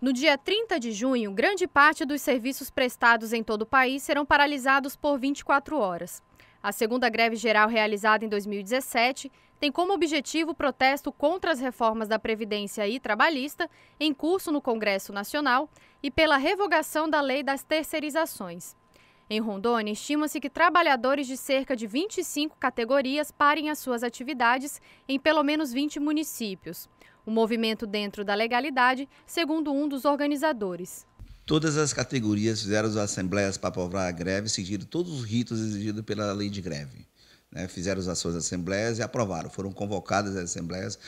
No dia 30 de junho, grande parte dos serviços prestados em todo o país serão paralisados por 24 horas. A segunda greve geral realizada em 2017 tem como objetivo o protesto contra as reformas da Previdência e Trabalhista em curso no Congresso Nacional e pela revogação da lei das terceirizações. Em Rondônia, estima-se que trabalhadores de cerca de 25 categorias parem as suas atividades em pelo menos 20 municípios. O um movimento dentro da legalidade, segundo um dos organizadores. Todas as categorias fizeram as assembleias para aprovar a greve, seguindo todos os ritos exigidos pela lei de greve né, fizeram as suas assembleias e aprovaram. Foram convocadas as assembleias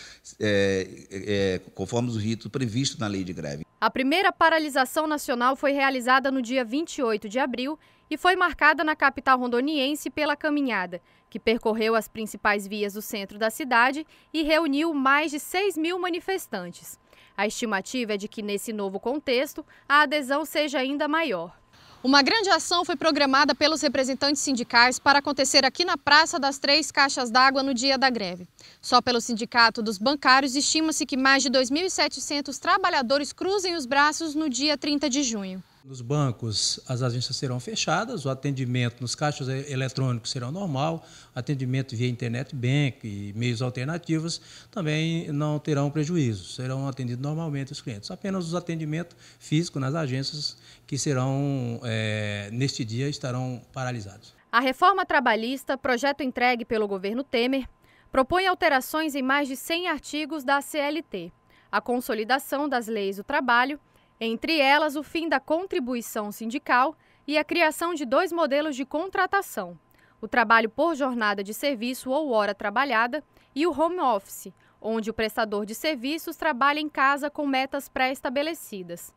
é, é, conforme o rito previsto na lei de greve. A primeira paralisação nacional foi realizada no dia 28 de abril e foi marcada na capital rondoniense pela caminhada, que percorreu as principais vias do centro da cidade e reuniu mais de 6 mil manifestantes. A estimativa é de que, nesse novo contexto, a adesão seja ainda maior. Uma grande ação foi programada pelos representantes sindicais para acontecer aqui na Praça das Três Caixas d'Água no dia da greve. Só pelo Sindicato dos Bancários, estima-se que mais de 2.700 trabalhadores cruzem os braços no dia 30 de junho. Nos bancos, as agências serão fechadas, o atendimento nos caixas eletrônicos será normal, atendimento via internet bank e meios alternativos também não terão prejuízo, serão atendidos normalmente os clientes. Apenas os atendimentos físicos nas agências que serão, é, neste dia, estarão paralisados. A reforma trabalhista, projeto entregue pelo governo Temer, propõe alterações em mais de 100 artigos da CLT, a consolidação das leis do trabalho entre elas, o fim da contribuição sindical e a criação de dois modelos de contratação: o trabalho por jornada de serviço ou hora trabalhada e o home office, onde o prestador de serviços trabalha em casa com metas pré-estabelecidas.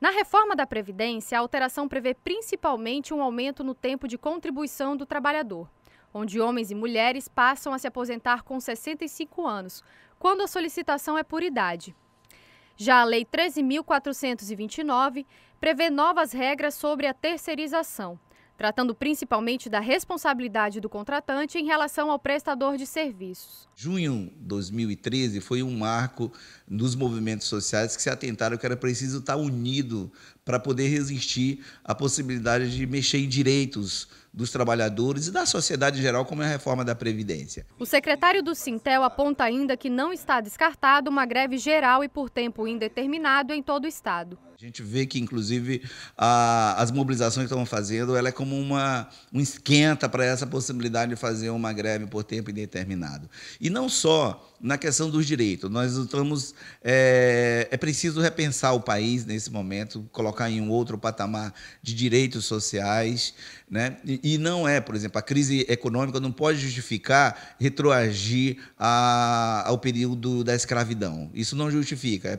Na reforma da Previdência, a alteração prevê principalmente um aumento no tempo de contribuição do trabalhador, onde homens e mulheres passam a se aposentar com 65 anos, quando a solicitação é por idade. Já a Lei 13.429 prevê novas regras sobre a terceirização, tratando principalmente da responsabilidade do contratante em relação ao prestador de serviços. Junho de 2013 foi um marco nos movimentos sociais que se atentaram que era preciso estar unido para poder resistir à possibilidade de mexer em direitos dos trabalhadores e da sociedade em geral, como é a reforma da Previdência. O secretário do Sintel aponta ainda que não está descartado uma greve geral e por tempo indeterminado em todo o Estado. A gente vê que, inclusive, a, as mobilizações que estão fazendo, ela é como uma, um esquenta para essa possibilidade de fazer uma greve por tempo indeterminado. E não só na questão dos direitos. Nós estamos... É, é preciso repensar o país nesse momento, colocar colocar em um outro patamar de direitos sociais. Né? E, e não é, por exemplo, a crise econômica não pode justificar retroagir a, ao período da escravidão. Isso não justifica. É